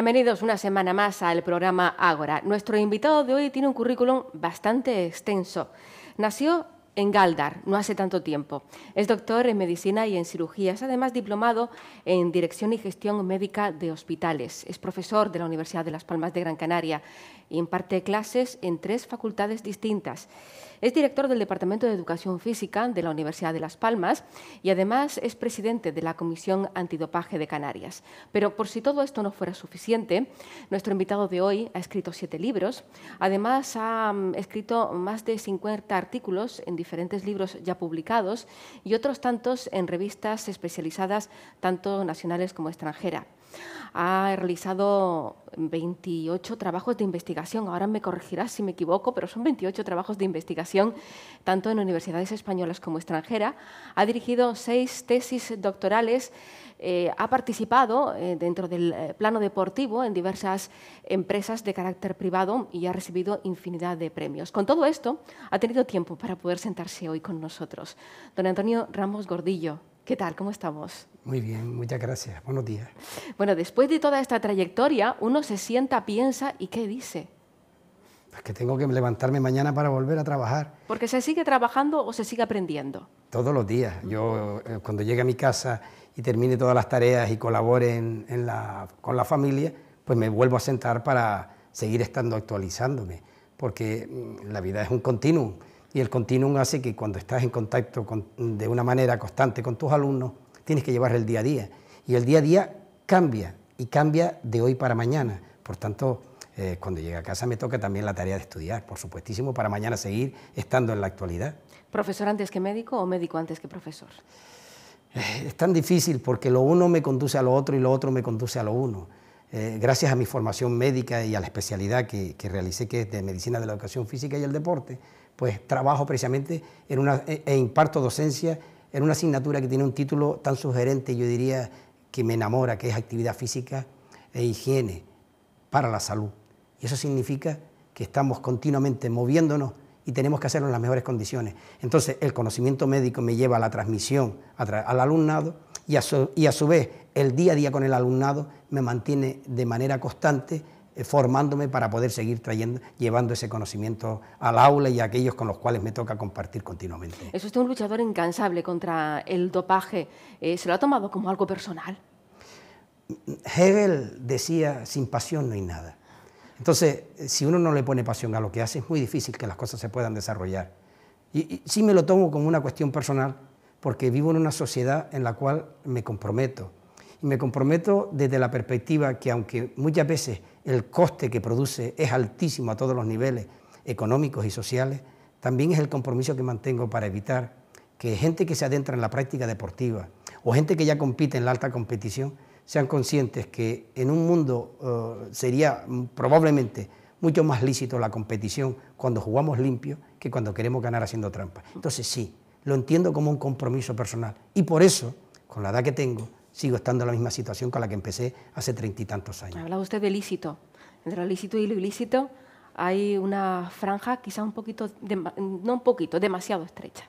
Bienvenidos una semana más al programa Ágora. Nuestro invitado de hoy tiene un currículum bastante extenso. Nació en Galdar, no hace tanto tiempo. Es doctor en medicina y en cirugía. Es además diplomado en dirección y gestión médica de hospitales. Es profesor de la Universidad de Las Palmas de Gran Canaria imparte clases en tres facultades distintas. Es director del Departamento de Educación Física de la Universidad de Las Palmas y además es presidente de la Comisión Antidopaje de Canarias. Pero por si todo esto no fuera suficiente, nuestro invitado de hoy ha escrito siete libros. Además, ha mm, escrito más de 50 artículos en diferentes libros ya publicados y otros tantos en revistas especializadas, tanto nacionales como extranjeras. Ha realizado 28 trabajos de investigación, ahora me corregirás si me equivoco, pero son 28 trabajos de investigación, tanto en universidades españolas como extranjeras. Ha dirigido seis tesis doctorales. Eh, ha participado eh, dentro del eh, plano deportivo en diversas empresas de carácter privado y ha recibido infinidad de premios. Con todo esto, ha tenido tiempo para poder sentarse hoy con nosotros. Don Antonio Ramos Gordillo, ¿Qué tal? ¿Cómo estamos? Muy bien, muchas gracias. Buenos días. Bueno, después de toda esta trayectoria, uno se sienta, piensa y ¿qué dice? Pues que tengo que levantarme mañana para volver a trabajar. ¿Porque se sigue trabajando o se sigue aprendiendo? Todos los días. Yo eh, cuando llegue a mi casa y termine todas las tareas y colabore con la familia, pues me vuelvo a sentar para seguir estando actualizándome, porque mm, la vida es un continuum y el continuum hace que cuando estás en contacto de una manera constante con tus alumnos, tienes que llevar el día a día. Y el día a día cambia y cambia de hoy para mañana. Por tanto, eh, cuando llegue a casa me toca también la tarea de estudiar, por supuestísimo, para mañana seguir estando en la actualidad. ¿Profesor antes que médico o médico antes que profesor? Es tan difícil porque lo uno me conduce a lo otro y lo otro me conduce a lo uno. Eh, gracias a mi formación médica y a la especialidad que, que, realicé, que es de medicina de la educación física y el deporte, pues trabajo precisamente en e, e imparto docencia en una asignatura que tiene un título tan sugerente, yo diría, que me enamora, que es actividad física e higiene para la salud. Y eso significa que estamos continuamente moviéndonos y tenemos que hacerlo en las mejores condiciones. Entonces, el conocimiento médico me lleva a la transmisión al alumnado y a, su, vez el día a día con el alumnado me mantiene de manera constante eh, formándome para poder seguir trayendo, llevando ese conocimiento al aula y a aquellos con los cuales me toca compartir continuamente. Eso Es un luchador incansable contra el dopaje. Eh, ¿Se lo ha tomado como algo personal? Hegel decía, sin pasión no hay nada. Entonces, eh, si uno no le pone pasión a lo que hace, es muy difícil que las cosas se puedan desarrollar. Y, y sí me lo tomo como una cuestión personal, porque vivo en una sociedad en la cual me comprometo. Y me comprometo desde la perspectiva que aunque muchas veces el coste que produce es altísimo a todos los niveles económicos y sociales, también es el compromiso que mantengo para evitar que gente que se adentra en la práctica deportiva o gente que ya compite en la alta competición sean conscientes que en un mundo eh, sería probablemente mucho más lícito la competición cuando jugamos limpio que cuando queremos ganar haciendo trampa. Entonces sí, lo entiendo como un compromiso personal. Y por eso, con la edad que tengo, sigo estando en la misma situación con la que empecé hace treinta y tantos años. Hablaba usted de lícito. Entre lo lícito y lo ilícito hay una franja quizá un poquito, no un poquito, demasiado estrecha.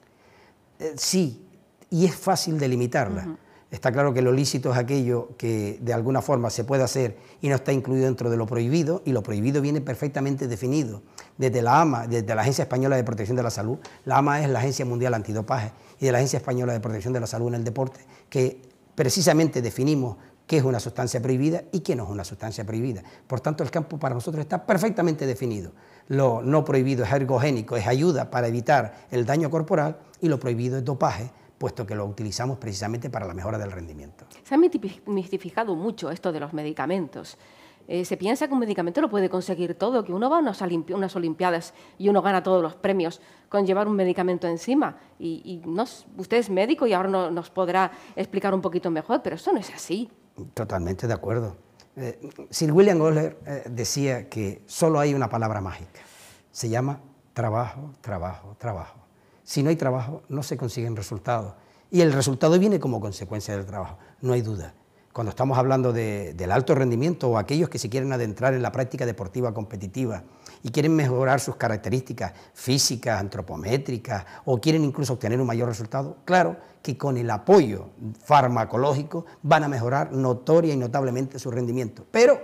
Eh, sí, y es fácil delimitarla. Está claro que lo lícito es aquello que de alguna forma se puede hacer y no está incluido dentro de lo prohibido, y lo prohibido viene perfectamente definido. Desde la AMA, desde la Agencia Española de Protección de la Salud, la AMA es la Agencia Mundial Antidopaje y de la Agencia Española de Protección de la Salud en el Deporte, que precisamente definimos qué es una sustancia prohibida y qué no es una sustancia prohibida. Por tanto, el campo para nosotros está perfectamente definido. Lo no prohibido es ergogénico, es ayuda para evitar el daño corporal y lo prohibido es dopaje, puesto que lo utilizamos precisamente para la mejora del rendimiento. Se ha mistificado mucho esto de los medicamentos. Eh, se piensa que un medicamento lo puede conseguir todo, que uno va a unas, Olimpiadas y uno gana todos los premios con llevar un medicamento encima. Y, usted es médico y ahora nos podrá explicar un poquito mejor, pero eso no es así. Totalmente de acuerdo. Eh, Sir William Oller eh, decía que solo hay una palabra mágica. Se llama trabajo, trabajo, trabajo. Si no hay trabajo, no se consiguen resultados. Y el resultado viene como consecuencia del trabajo, no hay duda. Cuando estamos hablando del alto rendimiento o aquellos que se quieren adentrar en la práctica deportiva competitiva y quieren mejorar sus características físicas, antropométricas o quieren incluso obtener un mayor resultado, claro que con el apoyo farmacológico van a mejorar notoria y notablemente su rendimiento. Pero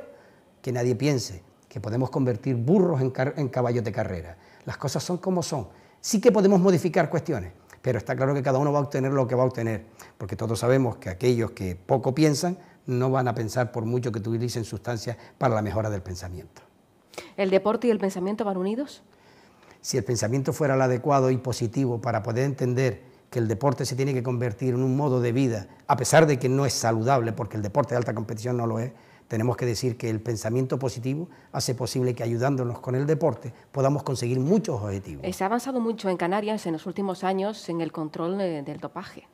que nadie piense que podemos convertir burros en caballos de carrera. Las cosas son como son sí que podemos modificar cuestiones, pero está claro que cada uno va a obtener lo que va a obtener, porque todos sabemos que aquellos que poco piensan no van a pensar por mucho que utilicen sustancias para la mejora del pensamiento. ¿El deporte y el pensamiento van unidos? Si el pensamiento fuera el adecuado y positivo para poder entender que el deporte se tiene que convertir en un modo de vida, a pesar de que no es saludable, porque el deporte de alta competición no lo es, tenemos que decir que el pensamiento positivo hace posible que ayudándonos con el deporte podamos conseguir muchos objetivos. Se ha avanzado mucho en Canarias en los últimos años en el control eh, del dopaje.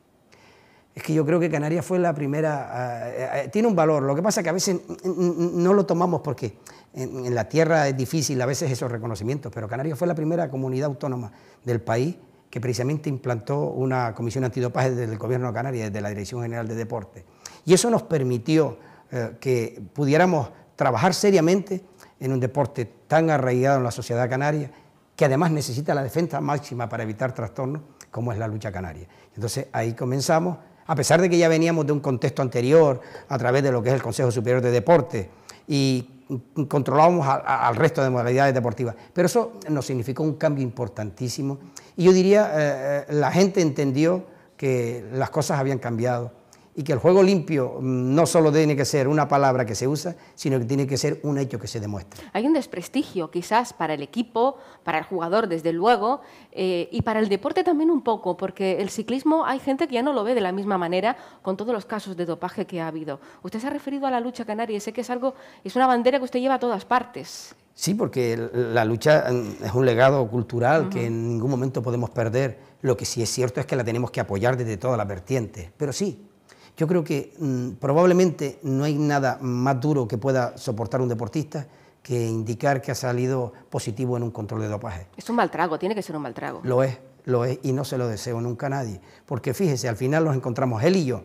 Es que yo creo que Canarias fue la primera, ah, eh, eh, tiene un valor, lo que pasa es que a veces no lo tomamos porque en, en la tierra es difícil a veces esos reconocimientos, pero Canarias fue la primera comunidad autónoma del país que precisamente implantó una comisión antidopaje desde el gobierno de Canarias, desde la Dirección General de Deporte. Y eso nos permitió eh, que pudiéramos trabajar seriamente en un deporte tan arraigado en la sociedad canaria, que además necesita la defensa máxima para evitar trastornos, como es la lucha canaria. Entonces ahí comenzamos, a pesar de que ya veníamos de un contexto anterior, a través de lo que es el Consejo Superior de Deportes, y controlábamos al resto de modalidades deportivas. Pero eso nos significó un cambio importantísimo. Y yo diría, eh, eh, la gente entendió que las cosas habían cambiado y que el juego limpio mm, no solo tiene que ser una palabra que se usa, sino que tiene que ser un hecho que se demuestra. Hay un desprestigio quizás para el equipo, para el jugador desde luego, eh, y para el deporte también un poco, porque el ciclismo hay gente que ya no lo ve de la misma manera con todos los casos de dopaje que ha habido. Usted se ha referido a la lucha canaria y sé que es algo, es una bandera que usted lleva a todas partes. Sí, porque la lucha mm, es un legado cultural que en ningún momento podemos perder. Lo que sí es cierto es que la tenemos que apoyar desde toda la vertiente, Pero sí, yo creo que mm, probablemente no hay nada más duro que pueda soportar un deportista que indicar que ha salido positivo en un control de dopaje. Es un mal trago, tiene que ser un mal trago. Lo es, lo es, y no se lo deseo nunca a nadie. Porque fíjese, al final nos encontramos él y yo,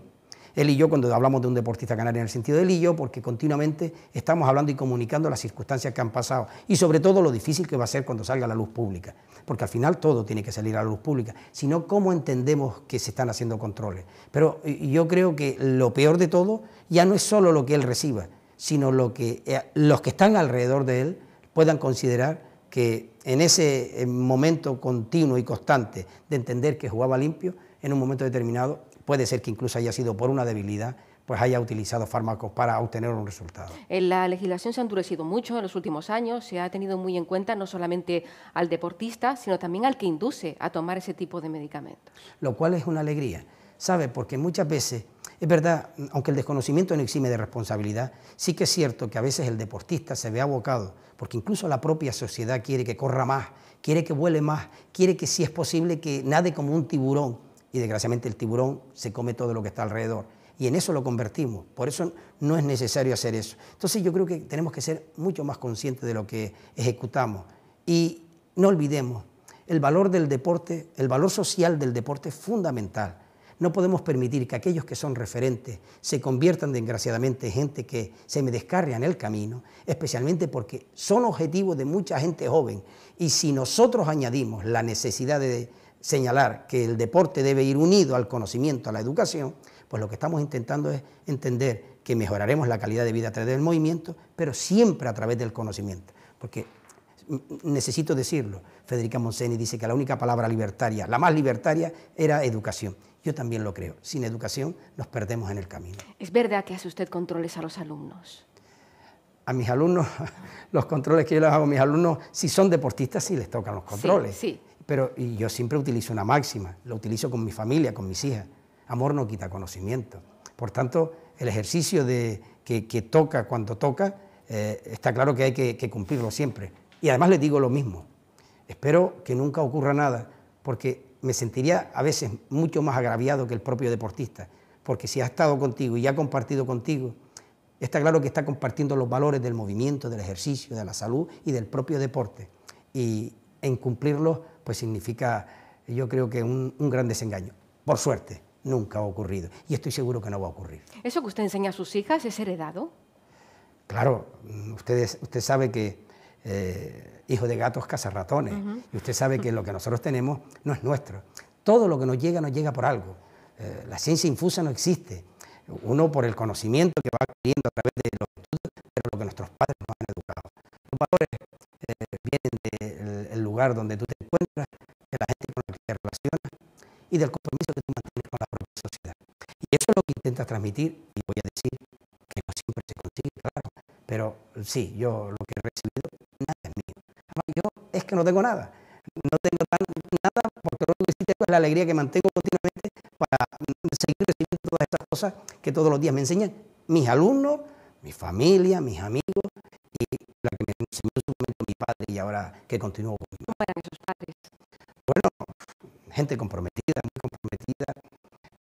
él y yo cuando hablamos de un deportista canario en el sentido de él y yo, porque continuamente estamos hablando y comunicando las circunstancias que han pasado y sobre todo lo difícil que va a ser cuando salga a la luz pública, porque al final todo tiene que salir a la luz pública, sino cómo entendemos que se están haciendo controles. Pero eh, yo creo que lo peor de todo ya no es solo lo que él reciba, sino lo que eh, los que están alrededor de él puedan considerar que en ese eh, momento continuo y constante de entender que jugaba limpio, en un momento determinado puede ser que incluso haya sido por una debilidad, pues haya utilizado fármacos para obtener un resultado. En eh, La legislación se ha endurecido mucho en los últimos años, se ha tenido muy en cuenta no solamente al deportista, sino también al que induce a tomar ese tipo de medicamentos. Lo cual es una alegría, ¿sabe? Porque muchas veces, es verdad, aunque el desconocimiento no exime de responsabilidad, sí que es cierto que a veces el deportista se ve abocado, porque incluso la propia sociedad quiere que corra más, quiere que vuele más, quiere que si es posible que nade como un tiburón y desgraciadamente el tiburón se come todo lo que está alrededor. Y en eso lo convertimos. Por eso no es necesario hacer eso. Entonces yo creo que tenemos que ser mucho más conscientes de lo que ejecutamos. Y no olvidemos, el valor del deporte, el valor social del deporte es fundamental. No podemos permitir que aquellos que son referentes se conviertan desgraciadamente en gente que se me descarga en el camino, especialmente porque son objetivos de mucha gente joven. Y si nosotros añadimos la necesidad de señalar que el deporte debe ir unido al conocimiento, a la educación, pues lo que estamos intentando es entender que mejoraremos la calidad de vida a través del movimiento, pero siempre a través del conocimiento. Porque necesito decirlo, Federica Monseni dice que la única palabra libertaria, la más libertaria, era educación. Yo también lo creo. Sin educación nos perdemos en el camino. ¿Es verdad que hace usted controles a los alumnos? a mis alumnos, los controles que yo les hago a mis alumnos, si son deportistas, sí les tocan los controles. Sí, sí. Pero yo siempre utilizo una máxima, ...lo utilizo con mi familia, con mis hijas. Amor no quita conocimiento. Por tanto, el ejercicio de, que, toca cuando toca, eh, está claro que hay que, cumplirlo siempre. Y además le digo lo mismo. Espero que nunca ocurra nada, porque me sentiría a veces mucho más agraviado que el propio deportista, porque si ha estado contigo y ha compartido contigo, está claro que está compartiendo los valores del movimiento, del ejercicio, de la salud y del propio deporte. Y en cumplirlos pues significa, yo creo que un, gran desengaño. Por suerte, nunca ha ocurrido y estoy seguro que no va a ocurrir. ¿Eso que usted enseña a sus hijas es heredado? Claro, mm, ustedes, usted sabe que eh, hijo de gatos caza ratones y usted sabe que lo que nosotros tenemos no es nuestro. Todo lo que nos llega nos llega por algo. Eh, la ciencia infusa no existe. Uno por el conocimiento que va adquiriendo a través de los estudios, pero lo que nuestros padres y voy a decir que no siempre se consigue, claro, pero sí, yo lo que he recibido, nada es mío. yo es que no tengo nada, no tengo tan, nada porque lo que sí tengo es la alegría que mantengo continuamente para seguir recibiendo todas estas cosas que todos los días me enseñan mis alumnos, mi familia, mis amigos y la que me enseñó su momento mi padre y ahora que continúo conmigo. Bueno, gente comprometida, muy comprometida,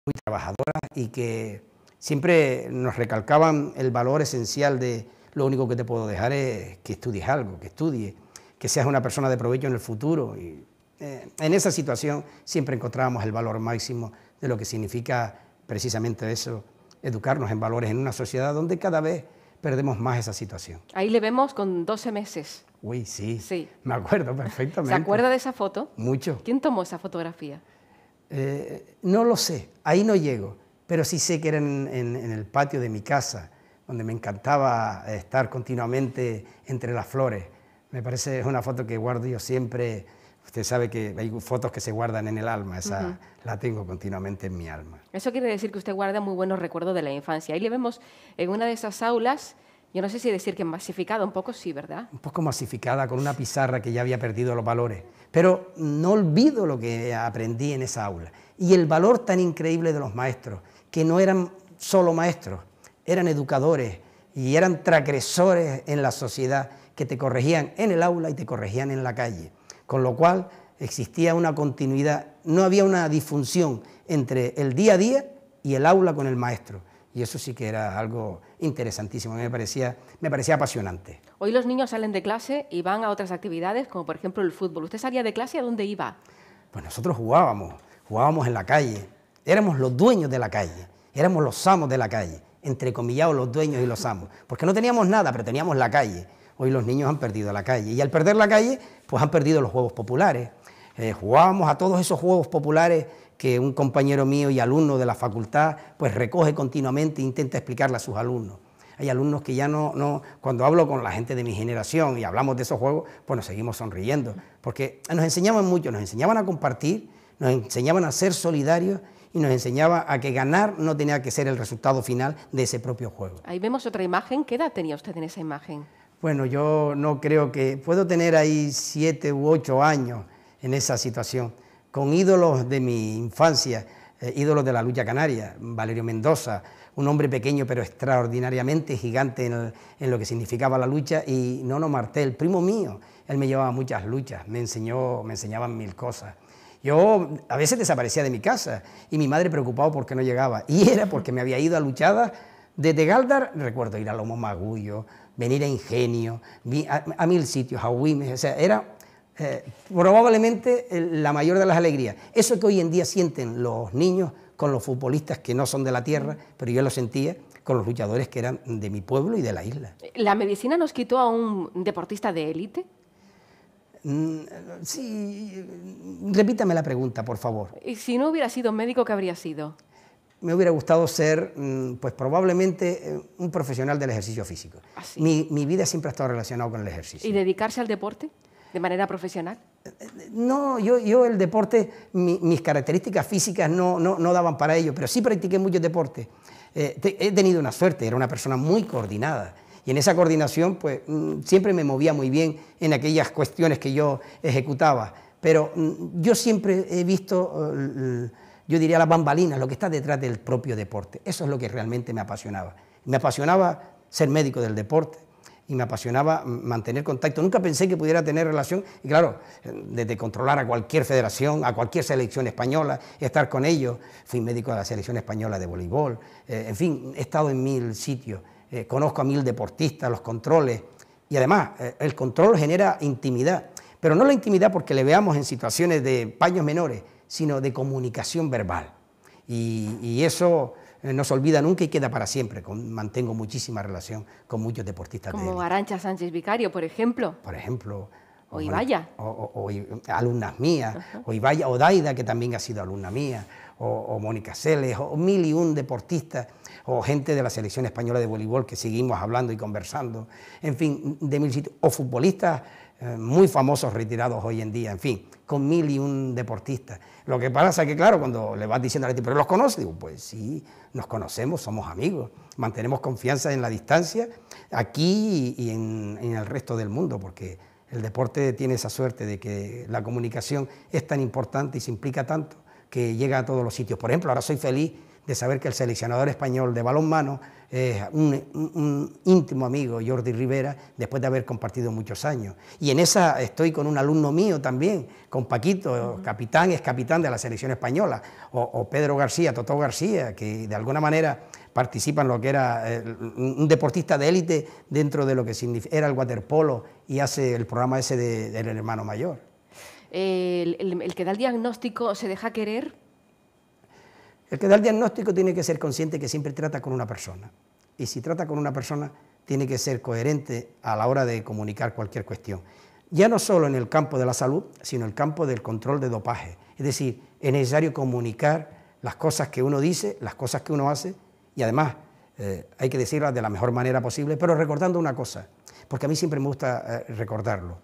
muy trabajadora y que Siempre nos recalcaban el valor esencial de lo único que te puedo dejar es que estudies algo, que estudies, que seas una persona de provecho en el futuro. Y, eh, en esa situación siempre encontrábamos el valor máximo de lo que significa precisamente eso, educarnos en valores en una sociedad donde cada vez perdemos más esa situación. Ahí le vemos con 12 meses. Uy, sí. Sí. Me acuerdo perfectamente. ¿Se acuerda de esa foto? Mucho. ¿Quién tomó esa fotografía? Eh, no lo sé, ahí no llego pero sí sé que era en, el patio de mi casa, donde me encantaba estar continuamente entre las flores. Me parece es una foto que guardo yo siempre. Usted sabe que hay fotos que se guardan en el alma, esa la tengo continuamente en mi alma. Eso quiere decir que usted guarda muy buenos recuerdos de la infancia. Ahí le vemos en una de esas aulas, yo no sé si decir que masificada, un poco sí, ¿verdad? Un poco masificada, con una pizarra que ya había perdido los valores. Pero no olvido lo que aprendí en esa aula y el valor tan increíble de los maestros que no eran solo maestros, eran educadores y eran tragresores en la sociedad que te corregían en el aula y te corregían en la calle. Con lo cual existía una continuidad, no había una disfunción entre el día a día y el aula con el maestro. Y eso sí que era algo interesantísimo, me parecía, me parecía apasionante. Hoy los niños salen de clase y van a otras actividades, como por ejemplo el fútbol. ¿Usted salía de clase a dónde iba? Pues nosotros jugábamos, jugábamos en la calle, Éramos los dueños de la calle, éramos los amos de la calle, entre comillados los dueños y los amos, porque no teníamos nada, pero teníamos la calle. Hoy los niños han perdido la calle y al perder la calle, pues han perdido los juegos populares. Eh, jugábamos a todos esos juegos populares que un compañero mío y alumno de la facultad pues recoge continuamente e intenta explicarle a sus alumnos. Hay alumnos que ya no, no, cuando hablo con la gente de mi generación y hablamos de esos juegos, pues nos seguimos sonriendo, porque nos enseñaban mucho, nos enseñaban a compartir, nos enseñaban a ser solidarios y nos enseñaba a que ganar no tenía que ser el resultado final de ese propio juego. Ahí vemos otra imagen. ¿Qué edad tenía usted en esa imagen? Bueno, yo no creo que... Puedo tener ahí siete u ocho años en esa situación, con ídolos de mi infancia, eh, ídolos de la lucha canaria, Valerio Mendoza, un hombre pequeño pero extraordinariamente gigante en, lo que significaba la lucha, y Nono Martel, primo mío, él me llevaba muchas luchas, me enseñó, me enseñaban mil cosas. Yo a veces desaparecía de mi casa y mi madre preocupada porque no llegaba. Y era porque me había ido a luchada desde Galdar, recuerdo ir a Lomo Magullo, venir a Ingenio, a, mil sitios, a Wimes, o sea, era eh, probablemente eh, la mayor de las alegrías. Eso que hoy en día sienten los niños con los futbolistas que no son de la tierra, pero yo lo sentía con los luchadores que eran de mi pueblo y de la isla. ¿La medicina nos quitó a un deportista de élite? Mm, sí, mm, repítame la pregunta, por favor. ¿Y si no hubiera sido médico, qué habría sido? Me hubiera gustado ser, mm, pues probablemente, eh, un profesional del ejercicio físico. Ah, mi, vida siempre ha estado relacionada con el ejercicio. ¿Y dedicarse al deporte de manera profesional? No, yo, el deporte, mis características físicas no, daban para ello, pero sí practiqué mucho deporte eh, he tenido una suerte, era una persona muy coordinada y en esa coordinación, pues mm, siempre me movía muy bien en aquellas cuestiones que yo ejecutaba. Pero mm, yo siempre he visto, eh, yo diría, las bambalinas, lo que está detrás del propio deporte. Eso es lo que realmente me apasionaba. Me apasionaba ser médico del deporte, y me apasionaba mm, mantener contacto. Nunca pensé que pudiera tener relación, y claro, desde controlar a cualquier federación, a cualquier selección española, estar con ellos. Fui médico de la selección española de voleibol, eh, en fin, he estado en mil sitios. Eh, conozco a mil deportistas, los controles, y además eh, el control genera intimidad, pero no la intimidad porque le veamos en situaciones de paños menores, sino de comunicación verbal. Y, eso eh, no se olvida nunca y queda para siempre. mantengo muchísima relación con muchos deportistas. Como Arancha Sánchez Vicario, por ejemplo. Por ejemplo. O Ibaya. O, alumnas mías, o Ibaya, o Daida, que también ha sido alumna mía, o, Mónica Celes, o mil y un deportistas o gente de la selección española de voleibol que seguimos hablando y conversando, en fin, de mil sitios, o futbolistas eh, muy famosos retirados hoy en día, en fin, con mil y un deportistas. Lo que pasa es que, claro, cuando le vas diciendo a la gente, pero los conoces, digo, pues sí, nos conocemos, somos amigos, mantenemos confianza en la distancia aquí y en el resto del mundo, porque el deporte tiene esa suerte de que la comunicación es tan importante y se implica tanto que llega a todos los sitios. Por ejemplo, ahora soy feliz de saber que el seleccionador español de balonmano es un, íntimo amigo, Jordi Rivera, después de haber compartido muchos años. Y en esa estoy con un alumno mío también, con Paquito, capitán, es capitán de la selección española, o, Pedro García, Totó García, que de alguna manera participa en lo que era eh, un deportista de élite dentro de lo que era el waterpolo y hace el programa ese del hermano mayor. el que da el diagnóstico se deja querer el que da el diagnóstico tiene que ser consciente que siempre trata con una persona. Y si trata con una persona, tiene que ser coherente a la hora de comunicar cualquier cuestión. Ya no solo en el campo de la salud, sino en el campo del control de dopaje. Es decir, es necesario comunicar las cosas que uno dice, las cosas que uno hace, y además eh, hay que decirlas de la mejor manera posible, pero recordando una cosa, porque a mí siempre me gusta eh, recordarlo.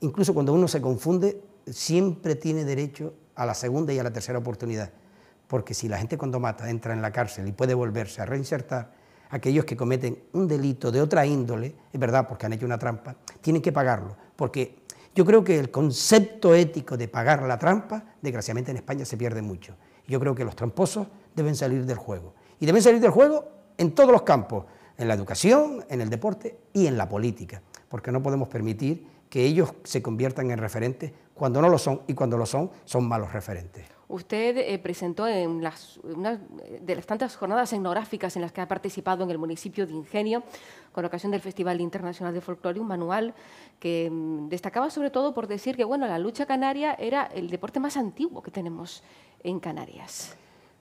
Incluso cuando uno se confunde, siempre tiene derecho a la segunda y a la tercera oportunidad porque si la gente cuando mata entra en la cárcel y puede volverse a reinsertar, aquellos que cometen un delito de otra índole, es verdad, porque han hecho una trampa, tienen que pagarlo, porque yo creo que el concepto ético de pagar la trampa, desgraciadamente en España se pierde mucho. Yo creo que los tramposos deben salir del juego, y deben salir del juego en todos los campos, en la educación, en el deporte y en la política, porque no podemos permitir que ellos se conviertan en referentes cuando no lo son y cuando lo son son malos referentes. Usted eh, presentó en una de las tantas jornadas etnográficas en las que ha participado en el municipio de Ingenio, con ocasión del Festival Internacional de Folclore, un manual que mm, destacaba sobre todo por decir que bueno, la lucha canaria era el deporte más antiguo que tenemos en Canarias.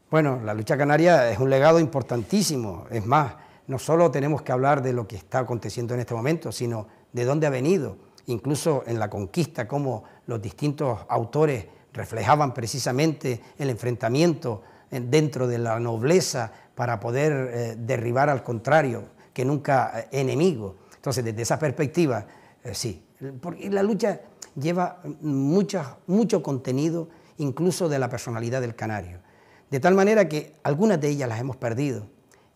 Bueno, la lucha canaria es un legado importantísimo. Es más, no solo tenemos que hablar de lo que está aconteciendo en este momento, sino de dónde ha venido, incluso en la conquista, cómo los distintos autores reflejaban precisamente el enfrentamiento eh, dentro de la nobleza para poder eh, derribar al contrario, que nunca eh, enemigo. Entonces, desde esa perspectiva, sí, porque la lucha lleva mucho contenido, incluso de la personalidad del canario. De tal manera que algunas de ellas las hemos perdido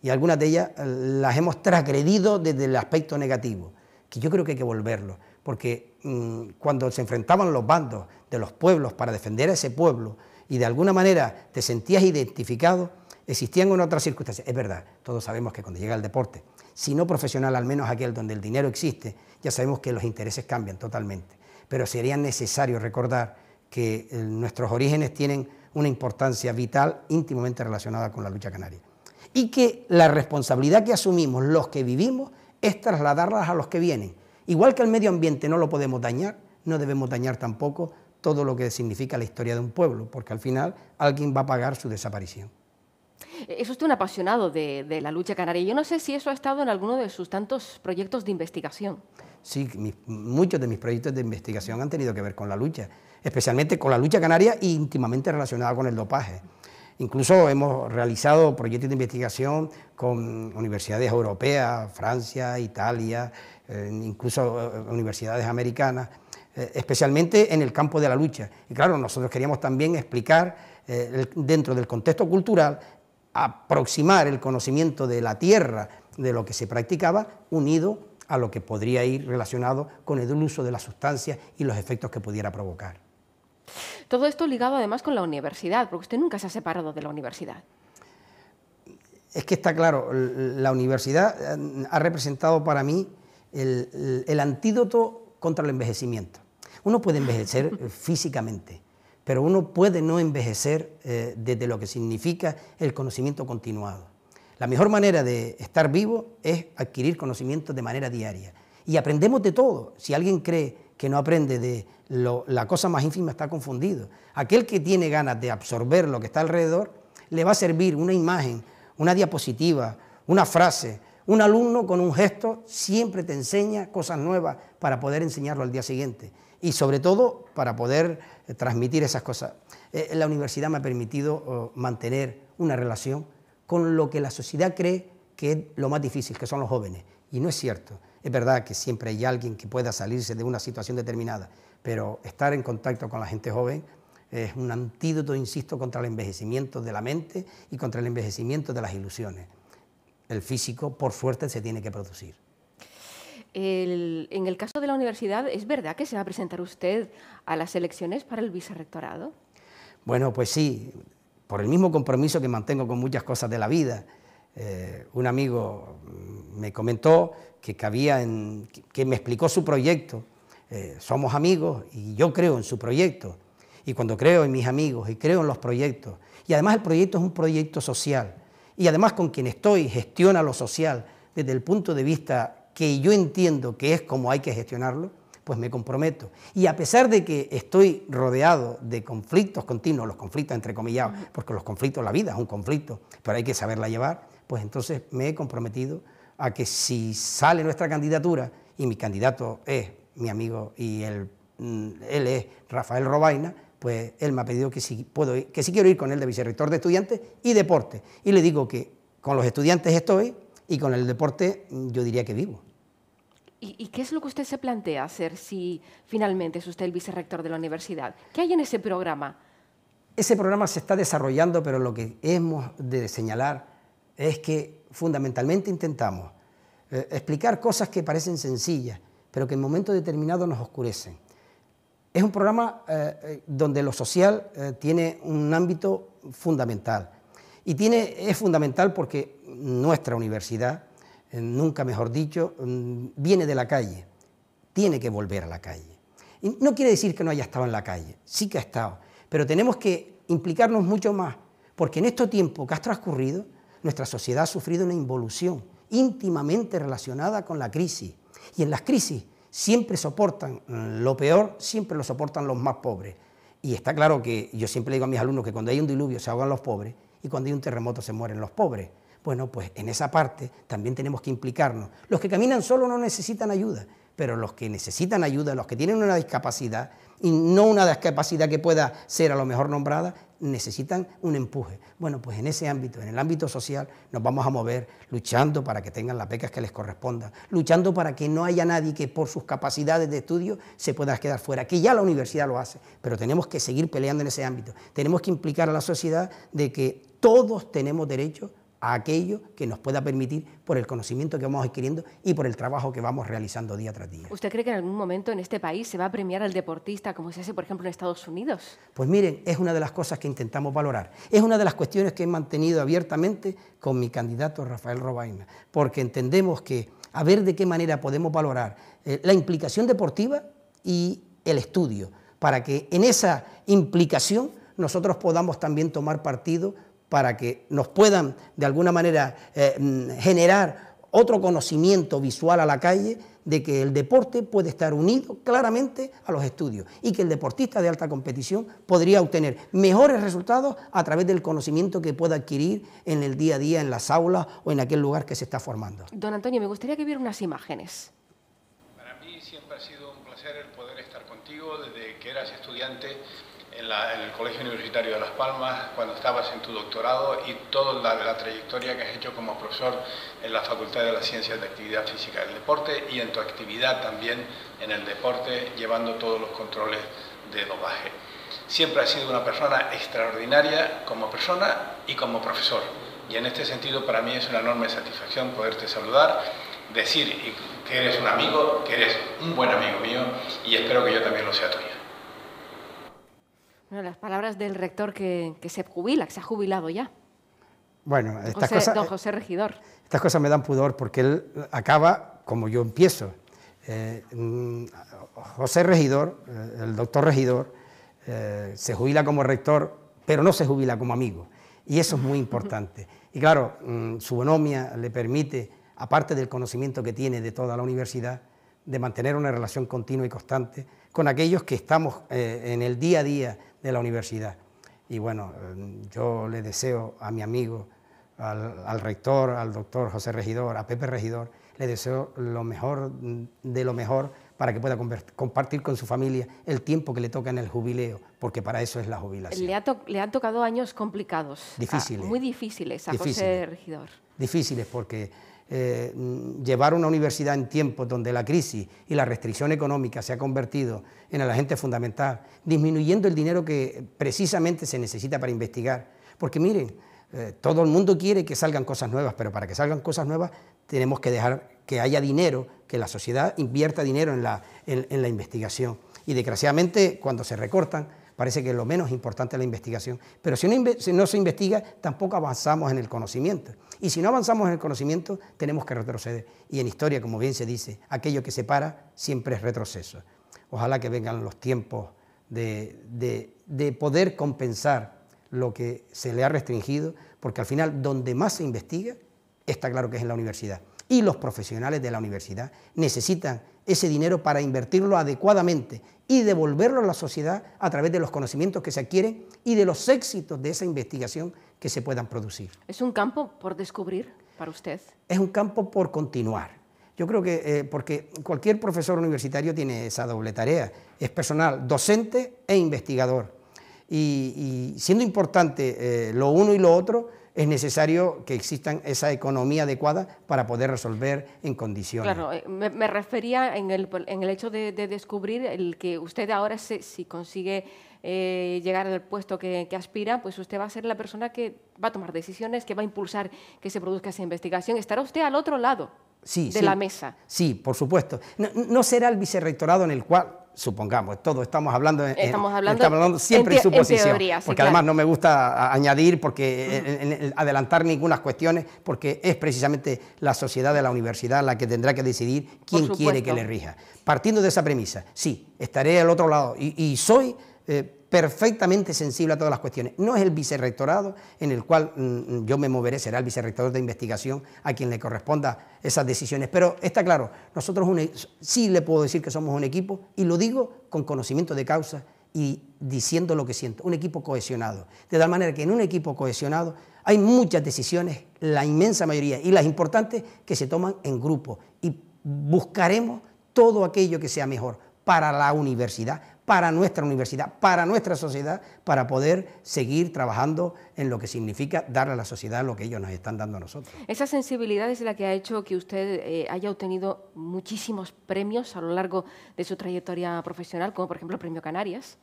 y algunas de ellas las hemos transgredido desde el aspecto negativo, que yo creo que hay que volverlo, porque Mm, cuando se enfrentaban los bandos de los pueblos para defender a ese pueblo y de alguna manera te sentías identificado, existían en otras circunstancias. Es verdad, todos sabemos que cuando llega el deporte, si no profesional, al menos aquel donde el dinero existe, ya sabemos que los intereses cambian totalmente. Pero sería necesario recordar que eh, nuestros orígenes tienen una importancia vital íntimamente relacionada con la lucha canaria. Y que la responsabilidad que asumimos los que vivimos es trasladarlas a los que vienen Igual que el medio ambiente no lo podemos dañar, no debemos dañar tampoco todo lo que significa la historia de un pueblo, porque al final alguien va a pagar su desaparición. Eh, es usted un apasionado de, la lucha canaria. Yo no sé si eso ha estado en alguno de sus tantos proyectos de investigación. Sí, muchos de mis proyectos de investigación han tenido que ver con la lucha, especialmente con la lucha canaria y íntimamente relacionada con el dopaje. Incluso hemos realizado proyectos de investigación con universidades europeas, Francia, Italia, incluso eh, universidades americanas, eh, especialmente en el campo de la lucha. Y claro, nosotros queríamos también explicar eh, dentro del contexto cultural, aproximar el conocimiento de la tierra, de lo que se practicaba, unido a lo que podría ir relacionado con el uso de la sustancia y los efectos que pudiera provocar. Todo esto ligado además con la universidad, porque usted nunca se ha separado de la universidad. Es que está claro, la universidad ha representado para mí el, antídoto contra el envejecimiento. Uno puede envejecer eh, físicamente, pero uno puede no envejecer eh, desde lo que significa el conocimiento continuado. La mejor manera de estar vivo es adquirir conocimiento de manera diaria. Y aprendemos de todo. Si alguien cree que no aprende de la cosa más ínfima, está confundido. Aquel que tiene ganas de absorber lo que está alrededor, le va a servir una imagen, una diapositiva, una frase, un alumno con un gesto siempre te enseña cosas nuevas para poder enseñarlo al día siguiente y sobre todo para poder eh, transmitir esas cosas. Eh, la universidad me ha permitido oh, mantener una relación con lo que la sociedad cree que es lo más difícil, que son los jóvenes. Y no es cierto. Es verdad que siempre hay alguien que pueda salirse de una situación determinada, pero estar en contacto con la gente joven es un antídoto, insisto, contra el envejecimiento de la mente y contra el envejecimiento de las ilusiones el físico, por suerte, se tiene que producir. en el caso de la universidad, ¿es verdad que se va a presentar usted a las elecciones para el vicerrectorado? Bueno, pues sí, por el mismo compromiso que mantengo con muchas cosas de la vida. Eh, un amigo me comentó que, cabía en, que me explicó su proyecto. Eh, somos amigos y yo creo en su proyecto. Y cuando creo en mis amigos y creo en los proyectos, y además el proyecto es un proyecto social, y además con quien estoy gestiona lo social desde el punto de vista que yo entiendo que es como hay que gestionarlo, pues me comprometo. Y a pesar de que estoy rodeado de conflictos continuos, los conflictos entre comillas porque los conflictos, la vida es un conflicto, pero hay que saberla llevar, pues entonces me he comprometido a que si sale nuestra candidatura, y mi candidato es mi amigo y él mm, es Rafael Robaina, pues él me ha pedido que si, puedo que si quiero ir con él de vicerrector de estudiantes y deporte. Y le digo que con los estudiantes estoy y con el deporte mm, yo diría que vivo. ¿Y, qué es lo que usted se plantea hacer si finalmente es usted el vicerrector de la universidad? ¿Qué hay en ese programa? Ese programa se está desarrollando, pero lo que hemos de señalar es que fundamentalmente intentamos eh, explicar cosas que parecen sencillas, pero que en momento determinado nos oscurecen. Es un programa eh, eh, donde lo social eh, tiene un ámbito fundamental. Y tiene, es fundamental porque nuestra universidad, nunca mejor dicho, mm, viene de la calle, tiene que volver a la calle. Y no quiere decir que no haya estado en la calle, sí que ha estado, pero tenemos que implicarnos mucho más, porque en este tiempo que ha transcurrido, nuestra sociedad ha sufrido una involución íntimamente relacionada con la crisis. Y en las crisis siempre soportan lo peor, siempre lo soportan los más pobres. Y está claro que yo siempre digo a mis alumnos que cuando hay un diluvio se ahogan los pobres y cuando hay un terremoto se mueren los pobres. Bueno, pues en esa parte también tenemos que implicarnos. Los que caminan solo no necesitan ayuda, pero los que necesitan ayuda, los que tienen una discapacidad, y no una discapacidad que pueda ser a lo mejor nombrada, necesitan un empuje. Bueno, pues en ese ámbito, en el ámbito social, nos vamos a mover luchando para que tengan las becas que les correspondan, luchando para que no haya nadie que por sus capacidades de estudio se pueda quedar fuera, que ya la universidad lo hace, pero tenemos que seguir peleando en ese ámbito. Tenemos que implicar a la sociedad de que todos tenemos derecho a aquello que nos pueda permitir por el conocimiento que vamos adquiriendo y por el trabajo que vamos realizando día tras día. ¿Usted cree que en algún momento en este país se va a premiar al deportista como se hace, por ejemplo, en Estados Unidos? Pues miren, es una de las cosas que intentamos valorar. Es una de las cuestiones que he mantenido abiertamente con mi candidato Rafael Robaina, porque entendemos que a ver de qué manera podemos valorar eh, la implicación deportiva y el estudio, para que en esa implicación nosotros podamos también tomar partido para que nos puedan de alguna manera eh, mm, generar otro conocimiento visual a la calle de que el deporte puede estar unido claramente a los estudios y que el deportista de alta competición podría obtener mejores resultados a través del conocimiento que pueda adquirir en el día a día, en las aulas o en aquel lugar que se está formando. Don Antonio, me gustaría que viera unas imágenes. Para mí siempre ha sido un placer el poder estar contigo desde que eras estudiante en, el Colegio Universitario de Las Palmas, cuando estabas en tu doctorado y toda la, la, trayectoria que has hecho como profesor en la Facultad de las Ciencias de Actividad Física del Deporte y en tu actividad también en el deporte, llevando todos los controles de dobaje. Siempre has sido una persona extraordinaria como persona y como profesor. Y en este sentido para mí es una enorme satisfacción poderte saludar, decir que eres un amigo, que eres un buen amigo mío y espero que yo también lo sea tuyo. Bueno, las palabras del rector que, se jubila, que se ha jubilado ya. Bueno, estas cosas, don eh, José Regidor. Estas cosas me dan pudor porque él acaba como yo empiezo. Eh, mm, José Regidor, eh, el doctor Regidor, se jubila como rector, pero no se jubila como amigo. Y eso es muy importante. Y claro, mm, su bonomia le permite, aparte del conocimiento que tiene de toda la universidad, de mantener una relación continua y constante con aquellos que estamos en el día a día de la universidad. Y bueno, yo le deseo a mi amigo, al, rector, al doctor José Regidor, a Pepe Regidor, le deseo lo mejor de lo mejor para que pueda compartir con su familia el tiempo que le toca en el jubileo, porque para eso es la jubilación. Le, ha le han tocado años complicados. Difíciles. Ah, muy difíciles a José Regidor. Difíciles porque eh, llevar una universidad en tiempos donde la crisis y la restricción económica se ha convertido en el agente fundamental, disminuyendo el dinero que precisamente se necesita para investigar. Porque miren, eh, todo el mundo quiere que salgan cosas nuevas, pero para que salgan cosas nuevas tenemos que dejar que haya dinero, que la sociedad invierta dinero en la investigación. Y desgraciadamente cuando se recortan, parece que lo menos importante es la investigación. Pero si no, se investiga, tampoco avanzamos en el conocimiento. Y si no avanzamos en el conocimiento, tenemos que retroceder. Y en historia, como bien se dice, aquello que se para siempre es retroceso. Ojalá que vengan los tiempos de, de poder compensar lo que se le ha restringido, porque al final donde más se investiga, está claro que es en la universidad. Y los profesionales de la universidad necesitan ese dinero para invertirlo adecuadamente y devolverlo a la sociedad a través de los conocimientos que se adquieren y de los éxitos de esa investigación que se puedan producir. ¿Es un campo por descubrir para usted? Es un campo por continuar. Yo creo que, eh, porque cualquier profesor universitario tiene esa doble tarea, es personal, docente e investigador. Y, siendo importante eh, lo uno y lo otro, es necesario que exista esa economía adecuada para poder resolver en condiciones. Claro, eh, me, refería en el, hecho de, descubrir el que usted ahora, si consigue eh, llegar al puesto que, aspira, pues usted va a ser la persona que va a tomar decisiones, que va a impulsar que se produzca esa investigación. Estará usted al otro lado de la mesa. Sí, por supuesto. No, no será el vicerrectorado en el cual supongamos, todo estamos hablando, estamos hablando, siempre en, suposición, porque además no me gusta añadir, porque adelantar ninguna cuestiones, porque es precisamente la sociedad de la universidad la que tendrá que decidir quién quiere que le rija. Partiendo de esa premisa, sí, estaré al otro lado y soy eh, perfectamente sensible a todas las cuestiones. No es el vicerrectorado en el cual mm, mm, yo me moveré, será el vicerrector de investigación a quien le corresponda esas decisiones. Pero está claro, nosotros e, sí le puedo decir que somos un equipo y lo digo con conocimiento de causa y diciendo lo que siento, un equipo cohesionado. De tal manera que en un equipo cohesionado hay muchas decisiones, la inmensa mayoría y las importantes que se toman en grupo y buscaremos todo aquello que sea mejor para la universidad, para nuestra universidad, para nuestra sociedad, para poder seguir trabajando en lo que significa darle a la sociedad lo que ellos nos están dando a nosotros. Esa sensibilidad es la que ha hecho que usted eh, haya obtenido muchísimos premios a lo largo de su trayectoria profesional, como por ejemplo el Premio Canarias.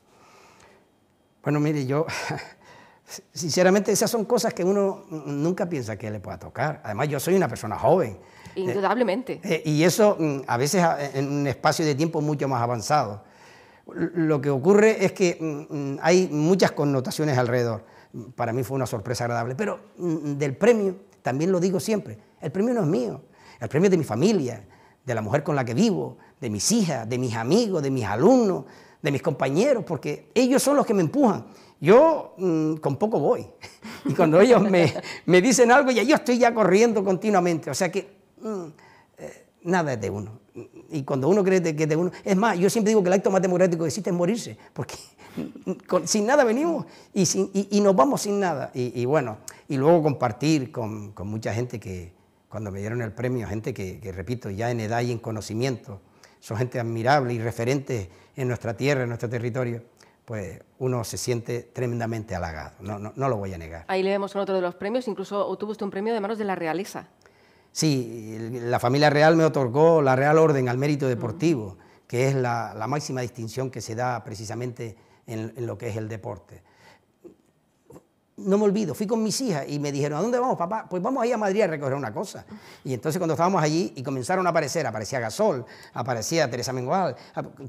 Bueno, mire, yo Sinceramente, esas son cosas que uno nunca piensa que le pueda tocar. Además, yo soy una persona joven. Eh, Indudablemente. Eh, y eso mm, a veces en un espacio de tiempo mucho más avanzado. Lo que ocurre es que mm, mm, hay muchas connotaciones alrededor. Para mí fue una sorpresa agradable, pero mm, del premio, también lo digo siempre, el premio no es mío, el premio es de mi familia, de la mujer con la que vivo, de mis hijas, de mis amigos, de mis alumnos, de mis compañeros, porque ellos son los que me empujan. Yo con poco voy. Y cuando ellos me, dicen algo, ya yo estoy ya corriendo continuamente. O sea que nada es de uno. Y cuando uno cree que es de uno, es más, yo siempre digo que el acto más democrático que existe es morirse, porque sin nada venimos y, sin, nos vamos sin nada. Y, bueno, y luego compartir con, mucha gente que, cuando me dieron el premio, gente que, repito, ya en edad y en conocimiento, son gente admirable y referente en nuestra tierra, en nuestro territorio, pues uno se siente tremendamente halagado, no, lo voy a negar. Ahí le vemos en otro de los premios, incluso obtuvo usted un premio de manos de la realeza. Sí, la familia real me otorgó la Real Orden al Mérito Deportivo, que es la, máxima distinción que se da precisamente en, lo que es el deporte no me olvido, fui con mis hijas y me dijeron, ¿a dónde vamos, papá? Pues vamos ahí a Madrid a recoger una cosa. Y entonces cuando estábamos allí y comenzaron a aparecer, aparecía Gasol, aparecía Teresa Mengual,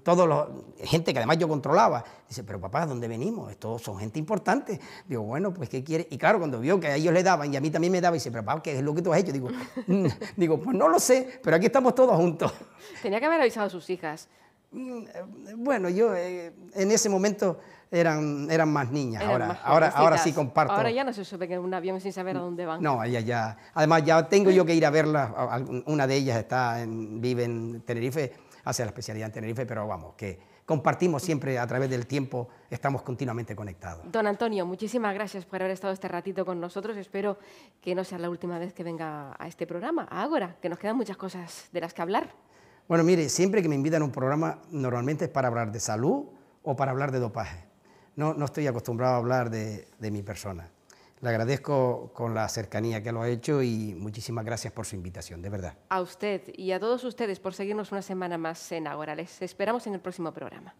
todos los, gente que además yo controlaba. Dice, pero papá, ¿a dónde venimos? Estos son gente importante. Digo, bueno, pues ¿qué quiere? Y claro, cuando vio que a ellos le daban y a mí también me daba, dice, pero papá, ¿qué es lo que tú has hecho? Digo, mm, digo pues no lo sé, pero aquí estamos todos juntos. Tenía que haber avisado a sus hijas. Mm, eh, bueno, yo eh, en ese momento eran, más niñas. ahora, ahora, ahora sí comparto. Ahora ya no se sube que en un avión sin saber a dónde van. No, ya, ya. Además, ya tengo yo que ir a verla, Una de ellas está en, vive en Tenerife, hace la especialidad en Tenerife, pero vamos, que compartimos siempre a través del tiempo, estamos continuamente conectados. Don Antonio, muchísimas gracias por haber estado este ratito con nosotros. Espero que no sea la última vez que venga a este programa, ahora que nos quedan muchas cosas de las que hablar. Bueno, mire, siempre que me invitan a un programa, normalmente es para hablar de salud o para hablar de dopaje no, estoy acostumbrado a hablar de, de, mi persona. Le agradezco con la cercanía que lo ha hecho y muchísimas gracias por su invitación, de verdad. A usted y a todos ustedes por seguirnos una semana más en Agora. Les esperamos en el próximo programa.